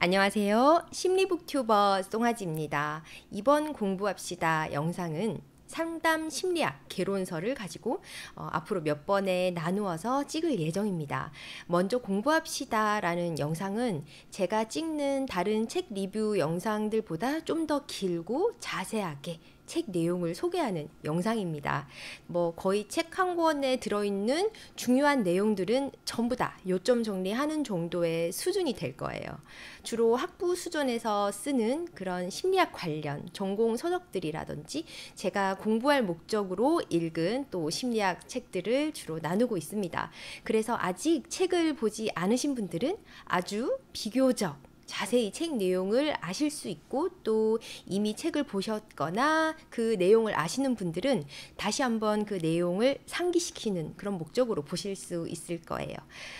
안녕하세요. 심리북튜버 송아지입니다. 이번 공부합시다 영상은 상담 심리학 개론서를 가지고 어, 앞으로 몇 번에 나누어서 찍을 예정입니다. 먼저 공부합시다 라는 영상은 제가 찍는 다른 책 리뷰 영상들보다 좀 더 길고 자세하게 책 내용을 소개하는 영상입니다. 뭐 거의 책 한 권에 들어있는 중요한 내용들은 전부 다 요점 정리하는 정도의 수준이 될 거예요. 주로 학부 수준에서 쓰는 그런 심리학 관련 전공 서적들이라든지 제가 공부할 목적으로 읽은 또 심리학 책들을 주로 나누고 있습니다. 그래서 아직 책을 보지 않으신 분들은 아주 비교적 자세히 책 내용을 아실 수 있고 또 이미 책을 보셨거나 그 내용을 아시는 분들은 다시 한번 그 내용을 상기시키는 그런 목적으로 보실 수 있을 거예요.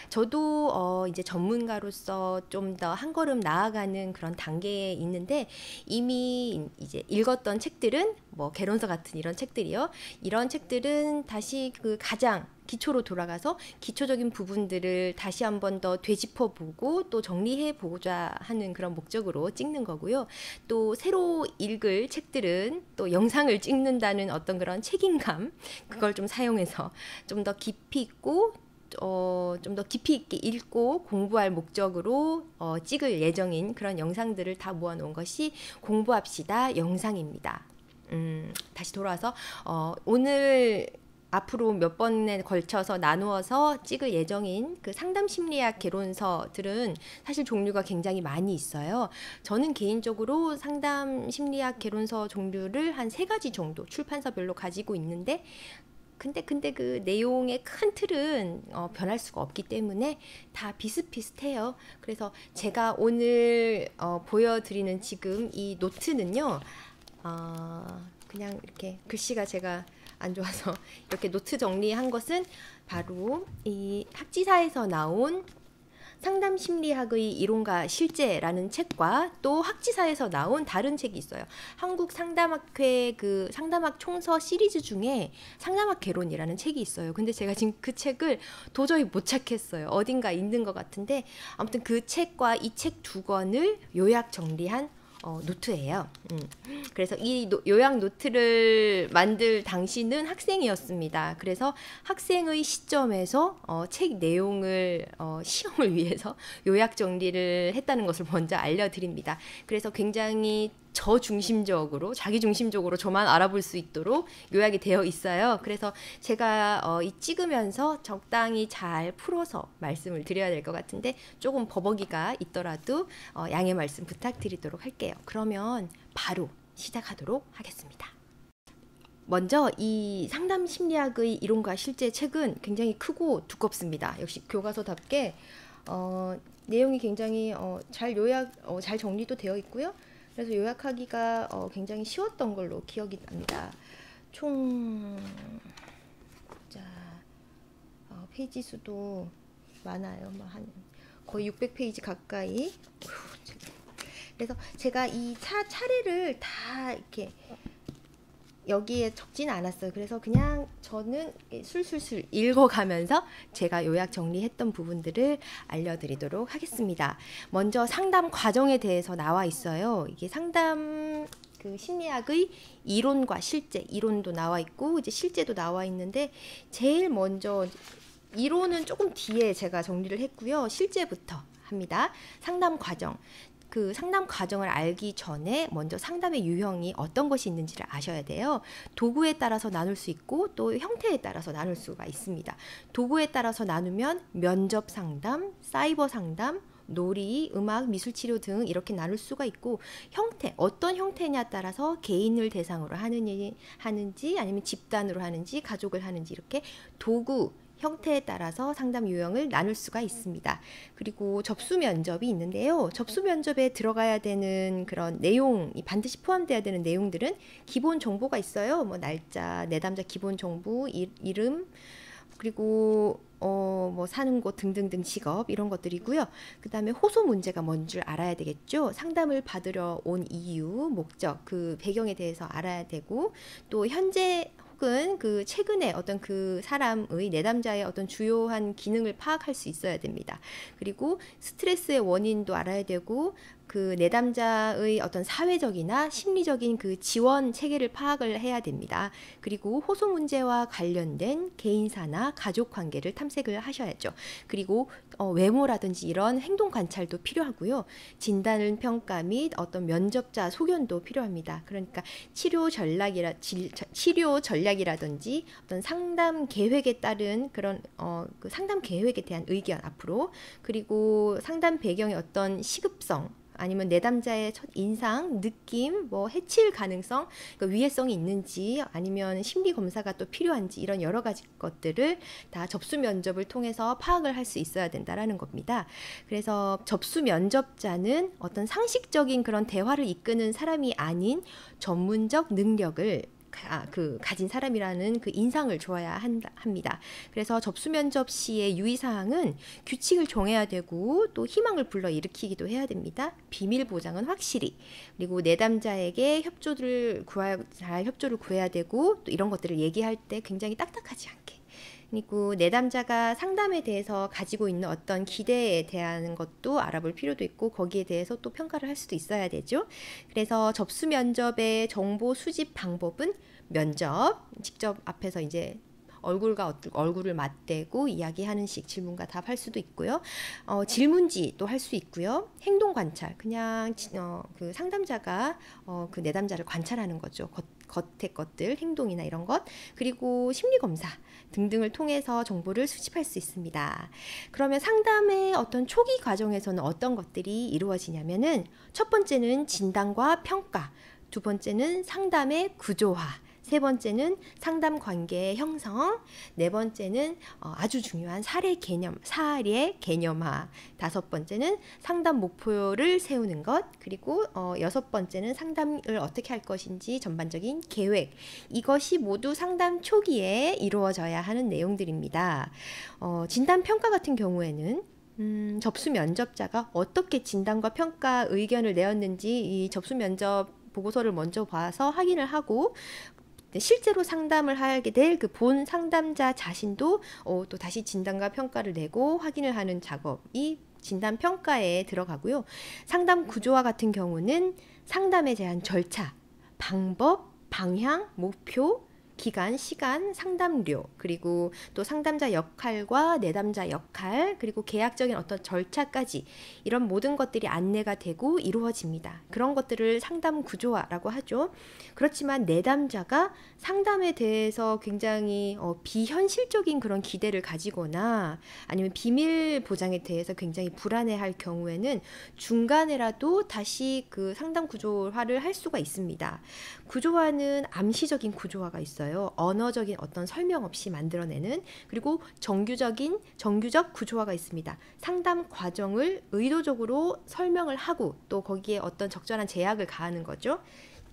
저도 어 이제 전문가로서 좀 더 한 걸음 나아가는 그런 단계에 있는데 이미 이제 읽었던 책들은 뭐 개론서 같은 이런 책들이요. 이런 책들은 다시 그 가장 기초로 돌아가서 기초적인 부분들을 다시 한 번 더 되짚어 보고 또 정리해 보고자 하는 그런 목적으로 찍는 거고요. 또 새로 읽을 책들은 또 영상을 찍는다는 어떤 그런 책임감 그걸 좀 사용해서 좀 더 깊이 있고 어, 좀더 깊이 있게 읽고 공부할 목적으로 어, 찍을 예정인 그런 영상들을 다 모아놓은 것이 공부합시다 영상입니다. 음, 다시 돌아와서 어, 오늘 앞으로 몇 번에 걸쳐서 나누어서 찍을 예정인 그 상담 심리학 개론서들은 사실 종류가 굉장히 많이 있어요. 저는 개인적으로 상담 심리학 개론서 종류를 한 세 가지 정도 출판사별로 가지고 있는데 근데 근데 그 내용의 큰 틀은 어, 변할 수가 없기 때문에 다 비슷비슷해요. 그래서 제가 오늘 어, 보여드리는 지금 이 노트는요. 어, 그냥 이렇게 글씨가 제가 안 좋아서 이렇게 노트 정리한 것은 바로 이 학지사에서 나온 상담 심리학의 이론과 실제라는 책과 또 학지사에서 나온 다른 책이 있어요. 한국 상담학회 그 상담학 총서 시리즈 중에 상담학 개론이라는 책이 있어요. 근데 제가 지금 그 책을 도저히 못 찾겠어요. 어딘가 있는 것 같은데 아무튼 그 책과 이 책 두 권을 요약 정리한 어, 노트예요. 음. 그래서 이 노, 요양 노트를 만들 당시는 학생이었습니다. 그래서 학생의 시점에서 어, 책 내용을 어, 시험을 위해서 요약 정리를 했다는 것을 먼저 알려드립니다. 그래서 굉장히 저 중심적으로 자기 중심적으로 저만 알아볼 수 있도록 요약이 되어 있어요. 그래서 제가 어, 이 찍으면서 적당히 잘 풀어서 말씀을 드려야 될 것 같은데 조금 버벅이가 있더라도 어, 양해 말씀 부탁드리도록 할게요. 그러면 바로 시작하도록 하겠습니다. 먼저 이 상담 심리학의 이론과 실제 책은 굉장히 크고 두껍습니다. 역시 교과서답게 어, 내용이 굉장히 어, 잘 요약, 어, 잘 정리도 되어 있고요. 그래서 요약하기가 어, 굉장히 쉬웠던 걸로 기억이 납니다. 총 자, 어, 페이지 수도 많아요. 뭐 한 거의 600페이지 가까이. 그래서 제가 이 차, 차례를 다 이렇게 여기에 적진 않았어요. 그래서 그냥 저는 술술술 읽어가면서 제가 요약 정리했던 부분들을 알려드리도록 하겠습니다. 먼저 상담 과정에 대해서 나와 있어요. 이게 상담 그 심리학의 이론과 실제 이론도 나와 있고 이제 실제도 나와 있는데 제일 먼저 이론은 조금 뒤에 제가 정리를 했고요. 실제부터 합니다. 상담 과정. 그 상담 과정을 알기 전에 먼저 상담의 유형이 어떤 것이 있는지를 아셔야 돼요. 도구에 따라서 나눌 수 있고 또 형태에 따라서 나눌 수가 있습니다. 도구에 따라서 나누면 면접 상담, 사이버 상담, 놀이, 음악, 미술 치료 등 이렇게 나눌 수가 있고 형태 어떤 형태냐 따라서 개인을 대상으로 하느니 하는지 아니면 집단으로 하는지 가족을 하는지 이렇게 도구 형태에 따라서 상담 유형을 나눌 수가 있습니다. 그리고 접수 면접이 있는데요. 접수 면접에 들어가야 되는 그런 내용이 반드시 포함돼야 되는 내용들은 기본 정보가 있어요. 뭐 날짜, 내담자 기본 정보, 일, 이름, 그리고 어, 뭐 사는 곳 등등등 직업 이런 것들이고요. 그 다음에 호소 문제가 뭔 줄 알아야 되겠죠. 상담을 받으러 온 이유, 목적, 그 배경에 대해서 알아야 되고 또 현재 혹은 그 최근에 어떤 그 사람의 내담자의 어떤 주요한 기능을 파악할 수 있어야 됩니다. 그리고 스트레스의 원인도 알아야 되고 그 내담자의 어떤 사회적이나 심리적인 그 지원 체계를 파악을 해야 됩니다. 그리고 호소 문제와 관련된 개인사나 가족 관계를 탐색을 하셔야죠. 그리고 어, 외모라든지 이런 행동 관찰도 필요하고요. 진단 평가 및 어떤 면접자 소견도 필요합니다. 그러니까 치료 전략이라 질, 치료 전략이라든지 어떤 상담 계획에 따른 그런 어, 그 상담 계획에 대한 의견 앞으로 그리고 상담 배경의 어떤 시급성 아니면 내담자의 첫 인상, 느낌, 뭐 해칠 가능성, 그 위해성이 있는지 아니면 심리 검사가 또 필요한지 이런 여러 가지 것들을 다 접수 면접을 통해서 파악을 할 수 있어야 된다라는 겁니다. 그래서 접수 면접자는 어떤 상식적인 그런 대화를 이끄는 사람이 아닌 전문적 능력을 아, 그 가진 사람이라는 그 인상을 줘야 한다, 합니다. 그래서 접수 면접 시의 유의 사항은 규칙을 정해야 되고 또 희망을 불러 일으키기도 해야 됩니다. 비밀 보장은 확실히 그리고 내담자에게 협조를 구할 협조를 구해야 되고 또 이런 것들을 얘기할 때 굉장히 딱딱하지 않게. 그리고 내담자가 상담에 대해서 가지고 있는 어떤 기대에 대한 것도 알아볼 필요도 있고 거기에 대해서 또 평가를 할 수도 있어야 되죠. 그래서 접수 면접의 정보 수집 방법은 면접 직접 앞에서 이제 얼굴과 얼굴을 맞대고 이야기하는 식 질문과 답할 수도 있고요. 어, 질문지도 할 수 있고요. 행동 관찰 그냥 어, 그 상담자가 어, 그 내담자를 관찰하는 거죠. 겉의 것들, 행동이나 이런 것, 그리고 심리 검사 등등을 통해서 정보를 수집할 수 있습니다. 그러면 상담의 어떤 초기 과정에서는 어떤 것들이 이루어지냐면은 첫 번째는 진단과 평가, 두 번째는 상담의 구조화, 세 번째는 상담 관계 형성, 네 번째는 어, 아주 중요한 사례 개념, 사례 개념화, 다섯 번째는 상담 목표를 세우는 것, 그리고 어, 여섯 번째는 상담을 어떻게 할 것인지 전반적인 계획. 이것이 모두 상담 초기에 이루어져야 하는 내용들입니다. 어, 진단 평가 같은 경우에는 음, 접수 면접자가 어떻게 진단과 평가 의견을 내었는지 이 접수 면접 보고서를 먼저 봐서 확인을 하고 네, 실제로 상담을 하게 될 그 본 상담자 자신도 어, 또 다시 진단과 평가를 내고 확인을 하는 작업이 진단 평가에 들어가고요. 상담 구조와 같은 경우는 상담에 대한 절차, 방법, 방향, 목표, 기간, 시간, 상담료, 그리고 또 상담자 역할과 내담자 역할, 그리고 계약적인 어떤 절차까지 이런 모든 것들이 안내가 되고 이루어집니다. 그런 것들을 상담 구조화라고 하죠. 그렇지만 내담자가 상담에 대해서 굉장히 어, 비현실적인 그런 기대를 가지거나 아니면 비밀 보장에 대해서 굉장히 불안해할 경우에는 중간에라도 다시 그 상담 구조화를 할 수가 있습니다. 구조화는 암시적인 구조화가 있어요. 있어요. 언어적인 어떤 설명 없이 만들어내는 그리고 정규적인 정규적 구조화가 있습니다. 상담 과정을 의도적으로 설명을 하고 또 거기에 어떤 적절한 제약을 가하는 거죠.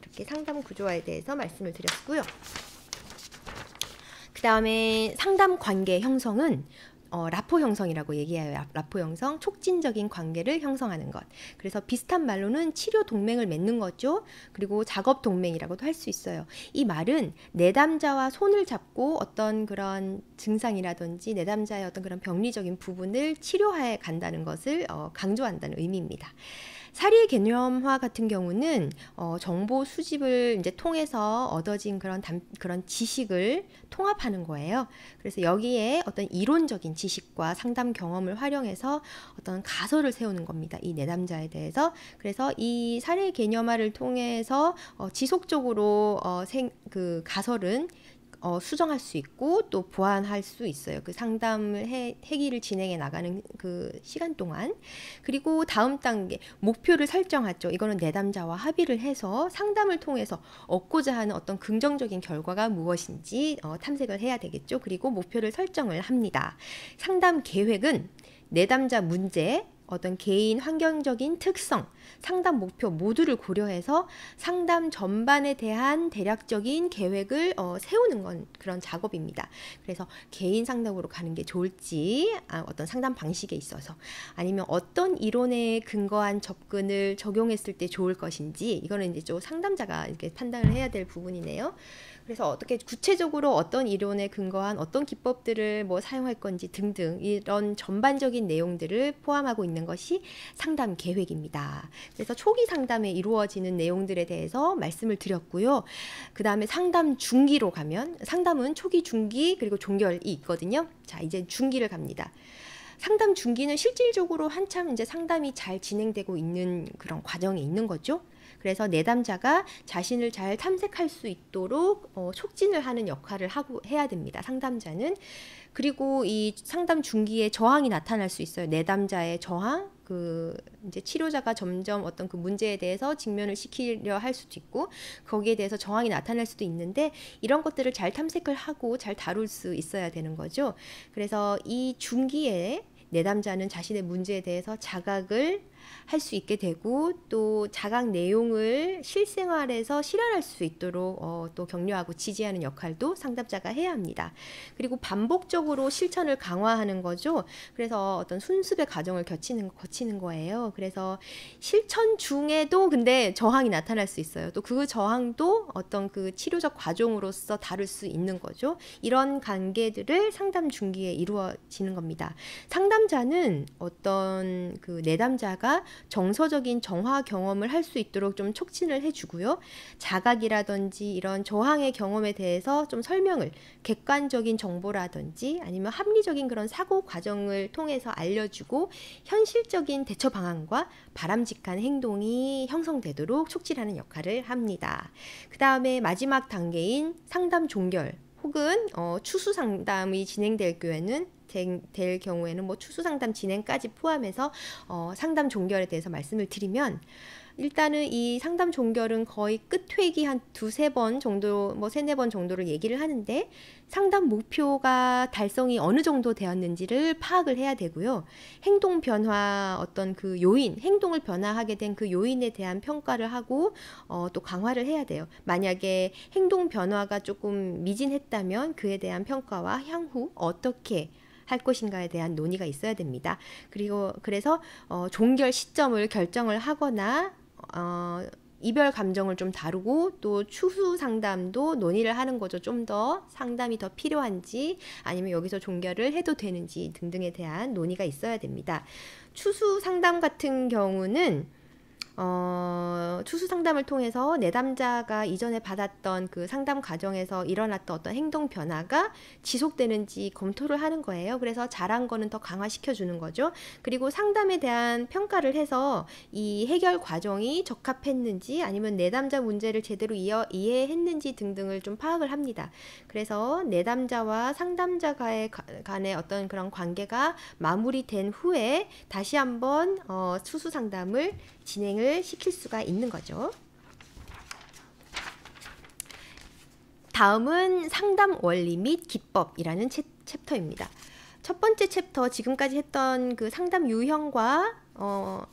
이렇게 상담 구조화에 대해서 말씀을 드렸고요. 그 다음에 상담 관계 형성은 어, 라포 형성이라고 얘기해요. 라포 형성, 촉진적인 관계를 형성하는 것. 그래서 비슷한 말로는 치료 동맹을 맺는 거죠. 그리고 작업 동맹이라고도 할 수 있어요. 이 말은 내담자와 손을 잡고 어떤 그런 증상이라든지 내담자의 어떤 그런 병리적인 부분을 치료해 간다는 것을 어, 강조한다는 의미입니다. 사리 개념화 같은 경우는 어, 정보 수집을 이제 통해서 얻어진 그런 담, 그런 지식을 통합하는 거예요. 그래서 여기에 어떤 이론적인 지식과 상담 경험을 활용해서 어떤 가설을 세우는 겁니다. 이 내담자에 대해서 그래서 이 사례 개념화를 통해서 어, 지속적으로 어, 생, 그 가설은 어, 수정할 수 있고 또 보완할 수 있어요. 그 상담을 해, 회기를 진행해 나가는 그 시간 동안 그리고 다음 단계 목표를 설정하죠. 이거는 내담자와 합의를 해서 상담을 통해서 얻고자 하는 어떤 긍정적인 결과가 무엇인지 어, 탐색을 해야 되겠죠. 그리고 목표를 설정을 합니다. 상담 계획은 내담자 문제, 어떤 개인 환경적인 특성, 상담 목표 모두를 고려해서 상담 전반에 대한 대략적인 계획을 어, 세우는 건 그런 작업입니다. 그래서 개인 상담으로 가는 게 좋을지 아, 어떤 상담 방식에 있어서 아니면 어떤 이론에 근거한 접근을 적용했을 때 좋을 것인지 이거는 이제 좀 상담자가 이렇게 판단을 해야 될 부분이네요. 그래서 어떻게 구체적으로 어떤 이론에 근거한 어떤 기법들을 뭐 사용할 건지 등등 이런 전반적인 내용들을 포함하고 있는 것이 상담 계획입니다. 그래서 초기 상담에 이루어지는 내용들에 대해서 말씀을 드렸고요. 그 다음에 상담 중기로 가면 상담은 초기, 중기 그리고 종결이 있거든요. 자, 이제 중기를 갑니다. 상담 중기는 실질적으로 한참 이제 상담이 잘 진행되고 있는 그런 과정에 있는 거죠. 그래서 내담자가 자신을 잘 탐색할 수 있도록 어, 촉진을 하는 역할을 하고 해야 됩니다. 상담자는 그리고 이 상담 중기에 저항이 나타날 수 있어요. 내담자의 저항, 그 이제 치료자가 점점 어떤 그 문제에 대해서 직면을 시키려 할 수도 있고 거기에 대해서 저항이 나타날 수도 있는데 이런 것들을 잘 탐색을 하고 잘 다룰 수 있어야 되는 거죠. 그래서 이 중기에 내담자는 자신의 문제에 대해서 자각을 할수 있게 되고 또 자각 내용을 실생활에서 실현할 수 있도록 어, 또 격려하고 지지하는 역할도 상담자가 해야 합니다. 그리고 반복적으로 실천을 강화하는 거죠. 그래서 어떤 순습의 과정을 거치는, 거치는 거예요. 그래서 실천 중에도 근데 저항이 나타날 수 있어요. 또 그 저항도 어떤 그 치료적 과정으로서 다룰 수 있는 거죠. 이런 관계들을 상담 중기에 이루어지는 겁니다. 상담자는 어떤 그 내담자가 정서적인 정화 경험을 할 수 있도록 좀 촉진을 해주고요. 자각이라든지 이런 저항의 경험에 대해서 좀 설명을 객관적인 정보라든지 아니면 합리적인 그런 사고 과정을 통해서 알려주고 현실적인 대처 방안과 바람직한 행동이 형성되도록 촉진하는 역할을 합니다. 그 다음에 마지막 단계인 상담 종결 혹은 어, 추수 상담이 진행될 경우에는 될 경우에는 뭐 추수 상담 진행까지 포함해서 어, 상담 종결에 대해서 말씀을 드리면 일단은 이 상담 종결은 거의 끝 회기 한 두세 번 정도, 뭐 세 네 번 정도를 얘기를 하는데 상담 목표가 달성이 어느 정도 되었는지를 파악을 해야 되고요. 행동 변화 어떤 그 요인, 행동을 변화하게 된 그 요인에 대한 평가를 하고 어, 또 강화를 해야 돼요. 만약에 행동 변화가 조금 미진했다면 그에 대한 평가와 향후 어떻게 할 것인가에 대한 논의가 있어야 됩니다. 그리고 그래서 어, 종결 시점을 결정을 하거나 어, 이별 감정을 좀 다루고 또 추후 상담도 논의를 하는 거죠. 좀 더 상담이 더 필요한지 아니면 여기서 종결을 해도 되는지 등등에 대한 논의가 있어야 됩니다. 추수 상담 같은 경우는 어, 추수 상담을 통해서 내담자가 이전에 받았던 그 상담 과정에서 일어났던 어떤 행동 변화가 지속되는지 검토를 하는 거예요. 그래서 잘한 거는 더 강화시켜 주는 거죠. 그리고 상담에 대한 평가를 해서 이 해결 과정이 적합했는지 아니면 내담자 문제를 제대로 이어, 이해했는지 등등을 좀 파악을 합니다. 그래서 내담자와 상담자간의 간의 어떤 그런 관계가 마무리된 후에 다시 한번 어, 추수 상담을 진행을 시킬 수가 있는 거죠. 다음은 상담 원리 및 기법이라는 챕, 챕터입니다. 첫 번째 챕터 지금까지 했던 그 상담 유형과 어,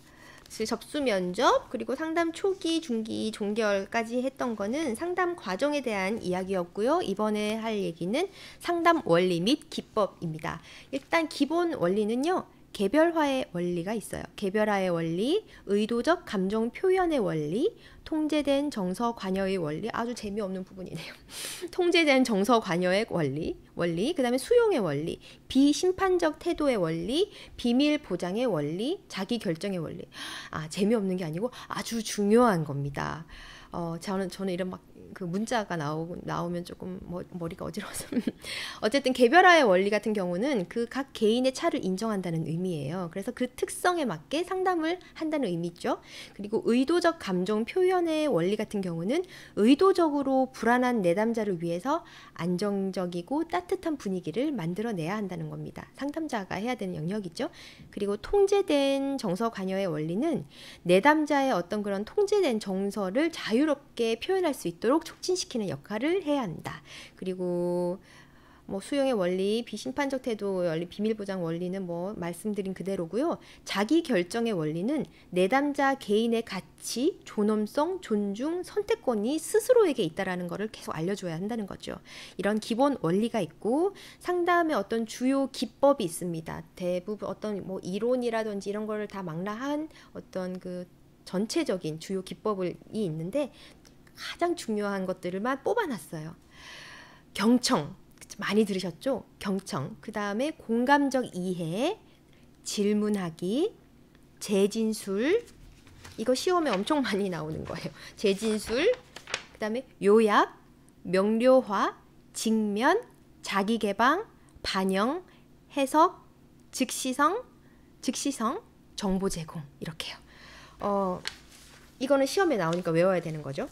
그 접수 면접 그리고 상담 초기 중기 종결까지 했던 거는 상담 과정에 대한 이야기였고요 이번에 할 얘기는 상담 원리 및 기법입니다 일단 기본 원리는요 개별화의 원리가 있어요. 개별화의 원리, 의도적 감정 표현의 원리, 통제된 정서 관여의 원리, 아주 재미없는 부분이네요. 통제된 정서 관여의 원리, 원리, 그 다음에 수용의 원리, 비심판적 태도의 원리, 비밀 보장의 원리, 자기 결정의 원리. 아, 재미없는 게 아니고 아주 중요한 겁니다. 어, 저는, 저는 이런 막그 문자가 나오, 나오면 조금 머, 머리가 어지러워서 어쨌든 개별화의 원리 같은 경우는 그 각 개인의 차를 인정한다는 의미예요. 그래서 그 특성에 맞게 상담을 한다는 의미죠. 그리고 의도적 감정 표현의 원리 같은 경우는 의도적으로 불안한 내담자를 위해서 안정적이고 따뜻한 분위기를 만들어내야 한다는 겁니다. 상담자가 해야 되는 영역이죠. 그리고 통제된 정서 관여의 원리는 내담자의 어떤 그런 통제된 정서를 자유롭게 표현할 수 있도록 도록 촉진시키는 역할을 해야 한다. 그리고 뭐 수용의 원리, 비심판적 태도 원리, 비밀 보장 원리는 뭐 말씀드린 그대로고요. 자기 결정의 원리는 내담자 개인의 가치, 존엄성, 존중, 선택권이 스스로에게 있다라는 것을 계속 알려줘야 한다는 거죠. 이런 기본 원리가 있고 상담의 어떤 주요 기법이 있습니다. 대부분 어떤 뭐 이론이라든지 이런 거를 다 망라한 어떤 그 전체적인 주요 기법이 있는데 가장 중요한 것들만 을 뽑아놨어요. 경청 많이 들으셨죠? 경청 그 다음에 공감적 이해, 질문하기, 재진술 이거 시험에 엄청 많이 나오는 거예요. 재진술 그 다음에 요약, 명료화, 직면, 자기개방, 반영, 해석, 즉시성, 즉시성, 정보 제공 이렇게요. 어 이거는 시험에 나오니까 외워야 되는 거죠.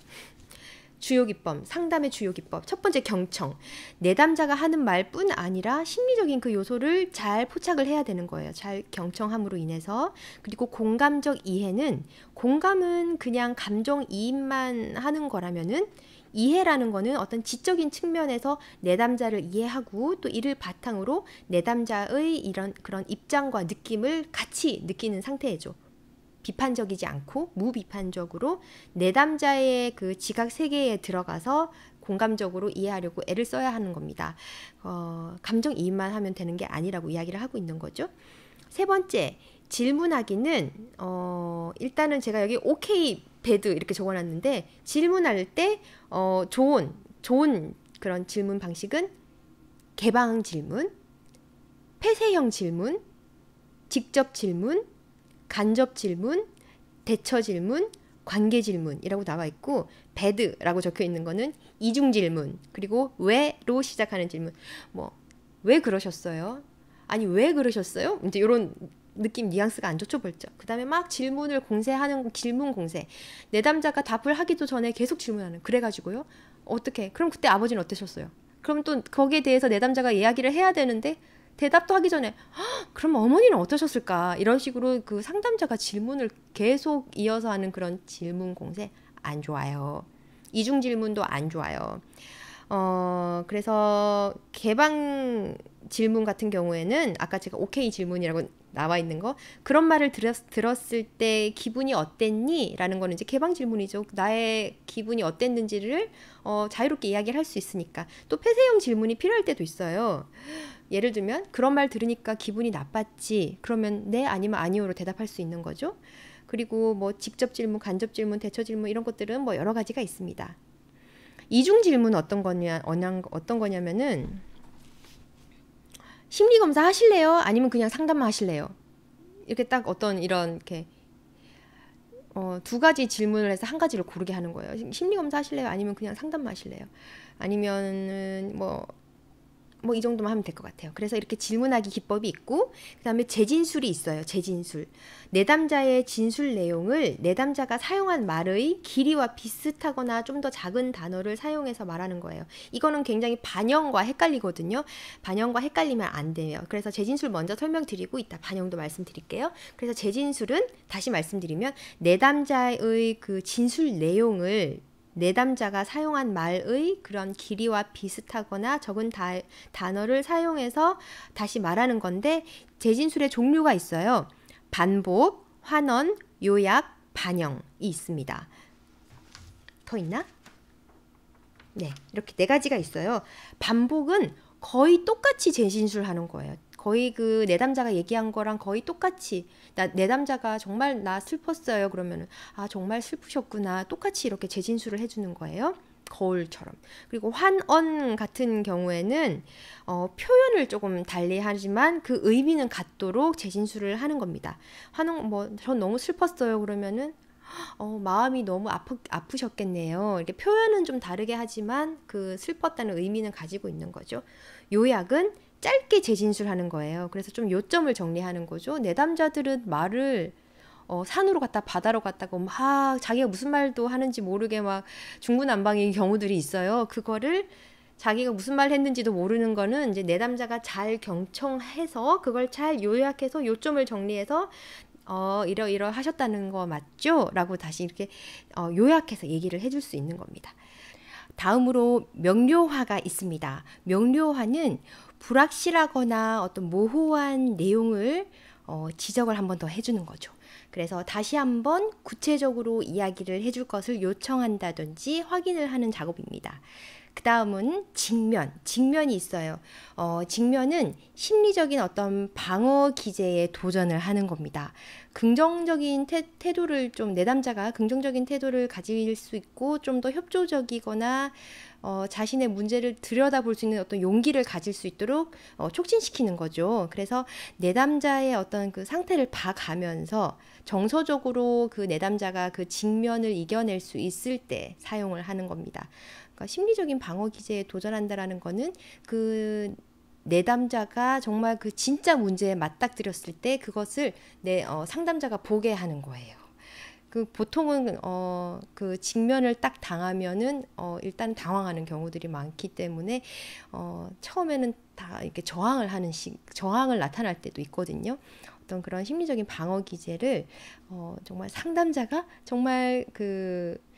주요 기법, 상담의 주요 기법. 첫 번째 경청. 내담자가 하는 말뿐 아니라 심리적인 그 요소를 잘 포착을 해야 되는 거예요. 잘 경청함으로 인해서. 그리고 공감적 이해는 공감은 그냥 감정 이입만 하는 거라면은 이해라는 거는 어떤 지적인 측면에서 내담자를 이해하고 또 이를 바탕으로 내담자의 이런 그런 입장과 느낌을 같이 느끼는 상태죠. 비판적이지 않고 무비판적으로 내담자의 그 지각 세계에 들어가서 공감적으로 이해하려고 애를 써야 하는 겁니다. 어, 감정 이입만 하면 되는 게 아니라고 이야기를 하고 있는 거죠. 세 번째, 질문하기는 어, 일단은 제가 여기 오케이 배드 이렇게 적어놨는데 질문할 때 어, 좋은 좋은 그런 질문 방식은 개방 질문, 폐쇄형 질문, 직접 질문, 간접 질문, 대처 질문, 관계 질문이라고 나와 있고 배드라고 적혀 있는 거는 이중 질문 그리고 왜로 시작하는 질문 뭐 왜 그러셨어요? 아니 왜 그러셨어요? 이제 이런 느낌 뉘앙스가 안 좋죠 벌죠. 그다음에 막 질문을 공세하는 질문 공세 내담자가 답을 하기도 전에 계속 질문하는 그래가지고요 어떻게 그럼 그때 아버지는 어떠셨어요? 그럼 또 거기에 대해서 내담자가 이야기를 해야 되는데 대답도 하기 전에 그럼 어머니는 어떠셨을까 이런 식으로 그 상담자가 질문을 계속 이어서 하는 그런 질문 공세 안 좋아요. 이중 질문도 안 좋아요. 어, 그래서 개방 질문 같은 경우에는 아까 제가 오케이 질문이라고 나와 있는 거 그런 말을 들었, 을때 기분이 어땠니? 라는 거는 이제 개방 질문이죠. 나의 기분이 어땠는지를 어, 자유롭게 이야기를 할 수 있으니까 또 폐쇄형 질문이 필요할 때도 있어요. 예를 들면 그런 말 들으니까 기분이 나빴지 그러면 네 아니면 아니오로 대답할 수 있는 거죠. 그리고 뭐 직접 질문, 간접 질문, 대처 질문 이런 것들은 뭐 여러 가지가 있습니다. 이중 질문 어떤 거냐, 어떤 거냐면은 심리 검사 하실래요? 아니면 그냥 상담만 하실래요? 이렇게 딱 어떤 이런 이렇게 어, 두 가지 질문을 해서 한 가지를 고르게 하는 거예요. 심리 검사 하실래요? 아니면 그냥 상담만 하실래요? 아니면 뭐 뭐이 정도만 하면 될 것 같아요. 그래서 이렇게 질문하기 기법이 있고 그다음에 재진술이 있어요. 재진술. 내담자의 진술 내용을 내담자가 사용한 말의 길이와 비슷하거나 좀 더 작은 단어를 사용해서 말하는 거예요. 이거는 굉장히 반영과 헷갈리거든요. 반영과 헷갈리면 안 돼요. 그래서 재진술 먼저 설명드리고 있다 반영도 말씀드릴게요. 그래서 재진술은 다시 말씀드리면 내담자의 그 진술 내용을 내담자가 사용한 말의 그런 길이와 비슷하거나 적은 다, 단어를 사용해서 다시 말하는 건데 재진술의 종류가 있어요. 반복, 환원, 요약, 반영이 있습니다. 더 있나? 네, 이렇게 네 가지가 있어요. 반복은 거의 똑같이 재진술하는 거예요. 거의 그 내담자가 얘기한 거랑 거의 똑같이 나 내담자가 정말 나 슬펐어요 그러면은 아 정말 슬프셨구나 똑같이 이렇게 재진술을 해주는 거예요. 거울처럼 그리고 환언 같은 경우에는 어, 표현을 조금 달리하지만 그 의미는 같도록 재진술을 하는 겁니다. 환언 뭐전 너무 슬펐어요 그러면은 어, 마음이 너무 아프, 아프셨겠네요. 이렇게 표현은 좀 다르게 하지만 그 슬펐다는 의미는 가지고 있는 거죠. 요약은 짧게 재진술하는 거예요. 그래서 좀 요점을 정리하는 거죠. 내담자들은 말을 어, 산으로 갔다 바다로 갔다고 막 자기가 무슨 말도 하는지 모르게 막 중구난방인 경우들이 있어요. 그거를 자기가 무슨 말 했는지도 모르는 거는 이제 내담자가 잘 경청해서 그걸 잘 요약해서 요점을 정리해서 어, 이러이러 하셨다는 거 맞죠? 라고 다시 이렇게 어, 요약해서 얘기를 해줄 수 있는 겁니다. 다음으로 명료화가 있습니다. 명료화는 불확실하거나 어떤 모호한 내용을 어, 지적을 한 번 더 해주는 거죠. 그래서 다시 한번 구체적으로 이야기를 해줄 것을 요청한다든지 확인을 하는 작업입니다. 그 다음은 직면, 직면이 있어요. 어, 직면은 심리적인 어떤 방어 기제에 도전을 하는 겁니다. 긍정적인 태, 도를좀 내담자가 긍정적인 태도를 가질 수 있고 좀 더 협조적이거나 어, 자신의 문제를 들여다볼 수 있는 어떤 용기를 가질 수 있도록 어, 촉진시키는 거죠. 그래서 내담자의 어떤 그 상태를 봐가면서 정서적으로 그 내담자가 그 직면을 이겨낼 수 있을 때 사용을 하는 겁니다. 그러니까 심리적인 방어 기제에 도전한다라는 거는 그 내담자가 정말 그 진짜 문제에 맞닥뜨렸을 때 그것을 내 어, 상담자가 보게 하는 거예요. 그 보통은 어, 그 직면을 딱 당하면은 어, 일단 당황하는 경우들이 많기 때문에 어, 처음에는 다 이렇게 저항을 하는 식 저항을 나타날 때도 있거든요. 어떤 그런 심리적인 방어 기제를 어, 정말 상담자가 정말 그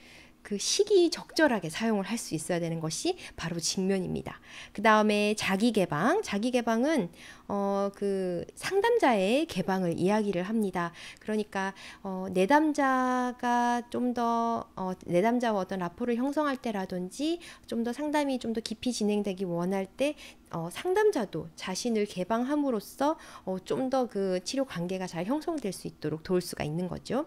그 시기 적절하게 사용을 할 수 있어야 되는 것이 바로 직면입니다. 그 다음에 자기 개방. 자기 개방은 어, 그 상담자의 개방을 이야기를 합니다. 그러니까 어, 내담자가 좀더 어, 내담자와 어떤 라포를 형성할 때라든지 좀 더 상담이 좀 더 깊이 진행되기 원할 때 어, 상담자도 자신을 개방함으로써 어, 좀더 그 치료 관계가 잘 형성될 수 있도록 도울 수가 있는 거죠.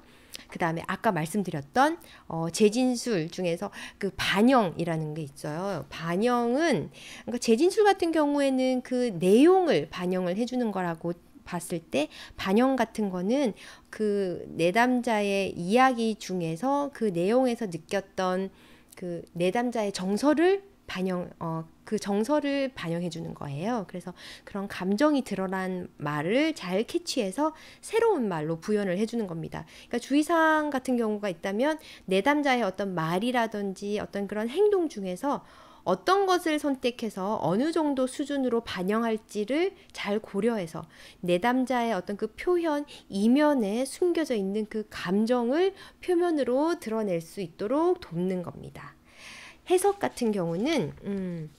그 다음에 아까 말씀드렸던 어, 재진술 중에서 그 반영이라는 게 있어요. 반영은 그러니까 재진술 같은 경우에는 그 내용을 반영을 해주는 거라고 봤을 때 반영 같은 거는 그 내담자의 이야기 중에서 그 내용에서 느꼈던 그 내담자의 정서를 반영 어, 그 정서를 반영해 주는 거예요. 그래서 그런 감정이 드러난 말을 잘 캐치해서 새로운 말로 부연을 해 주는 겁니다. 그러니까 주의사항 같은 경우가 있다면 내담자의 어떤 말이라든지 어떤 그런 행동 중에서 어떤 것을 선택해서 어느 정도 수준으로 반영할지를 잘 고려해서 내담자의 어떤 그 표현 이면에 숨겨져 있는 그 감정을 표면으로 드러낼 수 있도록 돕는 겁니다. 해석 같은 경우는 음,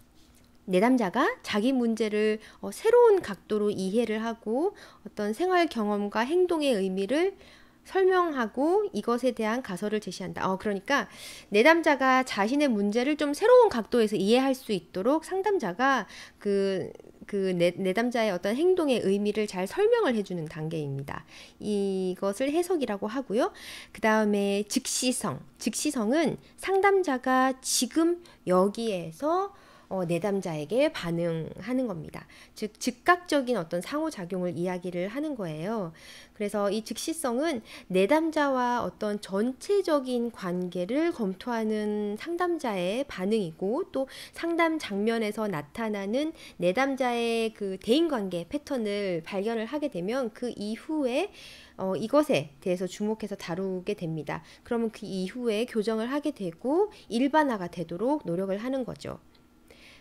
내담자가 자기 문제를 어, 새로운 각도로 이해를 하고 어떤 생활 경험과 행동의 의미를 설명하고 이것에 대한 가설을 제시한다. 어, 그러니까 내담자가 자신의 문제를 좀 새로운 각도에서 이해할 수 있도록 상담자가 그그 내, 내담자의 어떤 행동의 의미를 잘 설명을 해주는 단계입니다. 이것을 해석이라고 하고요. 그 다음에 즉시성. 즉시성은 상담자가 지금 여기에서 어, 내담자에게 반응하는 겁니다. 즉 즉각적인 어떤 상호작용을 이야기를 하는 거예요. 그래서 이 즉시성은 내담자와 어떤 전체적인 관계를 검토하는 상담자의 반응이고 또 상담 장면에서 나타나는 내담자의 그 대인관계 패턴을 발견을 하게 되면 그 이후에 어, 이것에 대해서 주목해서 다루게 됩니다. 그러면 그 이후에 교정을 하게 되고 일반화가 되도록 노력을 하는 거죠.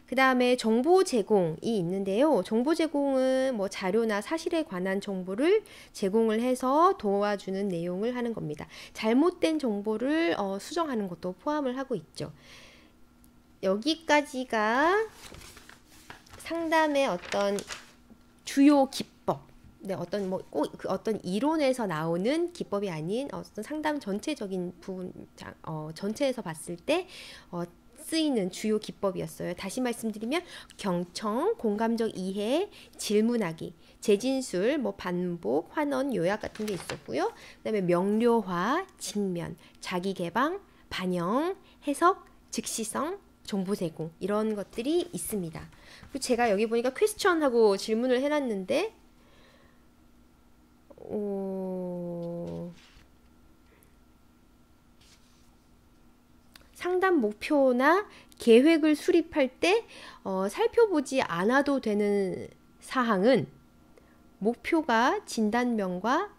그 다음에 정보 제공이 있는데요. 정보 제공은 뭐 자료나 사실에 관한 정보를 제공을 해서 도와주는 내용을 하는 겁니다. 잘못된 정보를 어, 수정하는 것도 포함을 하고 있죠. 여기까지가 상담의 어떤 주요 기법, 네, 어떤 뭐 꼭 그 어떤 이론에서 나오는 기법이 아닌 어떤 상담 전체적인 부분, 어, 전체에서 봤을 때 어, 쓰이는 주요 기법이었어요. 다시 말씀드리면 경청, 공감적 이해, 질문하기, 재진술, 뭐 반복, 환원, 요약 같은 게 있었고요. 그다음에 명료화, 직면, 자기 개방, 반영, 해석, 즉시성, 정보 제공 이런 것들이 있습니다. 그리고 제가 여기 보니까 퀘스천하고 질문을 해놨는데 어... 상담 목표나 계획을 수립할 때 어, 살펴보지 않아도 되는 사항은 목표가 진단명과